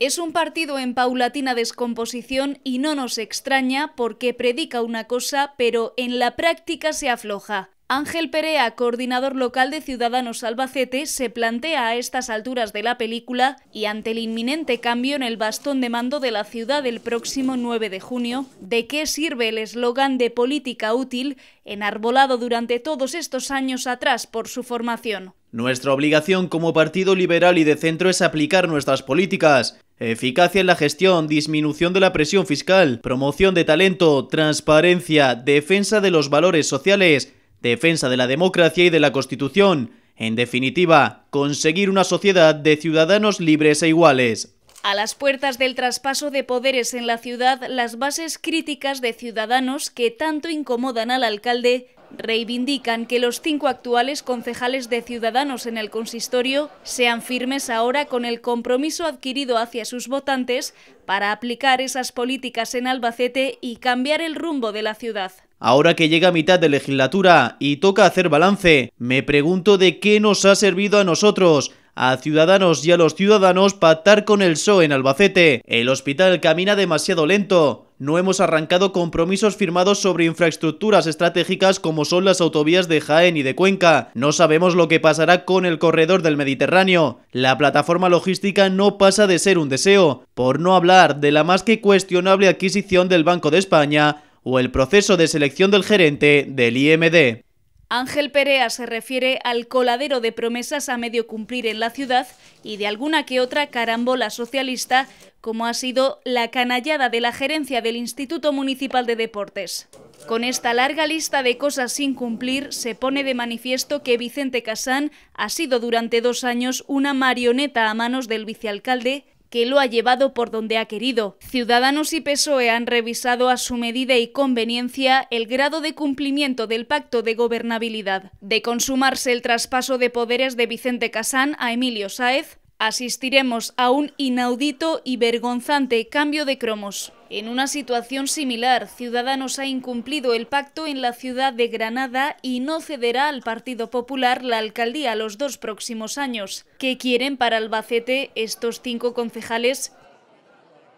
Es un partido en paulatina descomposición y no nos extraña porque predica una cosa, pero en la práctica se afloja. Ángel Perea, coordinador local de Ciudadanos Albacete, se plantea a estas alturas de la película y ante el inminente cambio en el bastón de mando de la ciudad el próximo 9 de junio, ¿de qué sirve el eslogan de política útil enarbolado durante todos estos años atrás por su formación? Nuestra obligación como partido liberal y de centro es aplicar nuestras políticas, Eficacia en la gestión, disminución de la presión fiscal, promoción de talento, transparencia, defensa de los valores sociales, defensa de la democracia y de la Constitución. En definitiva, conseguir una sociedad de ciudadanos libres e iguales. A las puertas del traspaso de poderes en la ciudad, las bases críticas de ciudadanos que tanto incomodan al alcalde reivindican que los cinco actuales concejales de Ciudadanos en el consistorio sean firmes ahora con el compromiso adquirido hacia sus votantes para aplicar esas políticas en Albacete y cambiar el rumbo de la ciudad. Ahora que llega mitad de legislatura y toca hacer balance, me pregunto de qué nos ha servido a nosotros a Ciudadanos y a los ciudadanos pactar con el PSOE en Albacete. El hospital camina demasiado lento. No hemos arrancado compromisos firmados sobre infraestructuras estratégicas como son las autovías de Jaén y de Cuenca. No sabemos lo que pasará con el corredor del Mediterráneo. La plataforma logística no pasa de ser un deseo, por no hablar de la más que cuestionable adquisición del Banco de España o el proceso de selección del gerente del IMD. Ángel Perea se refiere al coladero de promesas a medio cumplir en la ciudad y de alguna que otra carambola socialista, como ha sido la canallada de la gerencia del Instituto Municipal de Deportes. Con esta larga lista de cosas sin cumplir, se pone de manifiesto que Vicente Casán ha sido durante dos años una marioneta a manos del vicealcalde que lo ha llevado por donde ha querido. Ciudadanos y PSOE han revisado a su medida y conveniencia el grado de cumplimiento del pacto de gobernabilidad. De consumarse el traspaso de poderes de Vicente Casán a Emilio Sáez, asistiremos a un inaudito y vergonzante cambio de cromos. En una situación similar, Ciudadanos ha incumplido el pacto en la ciudad de Granada y no cederá al Partido Popular la alcaldía los dos próximos años. ¿Qué quieren para Albacete estos cinco concejales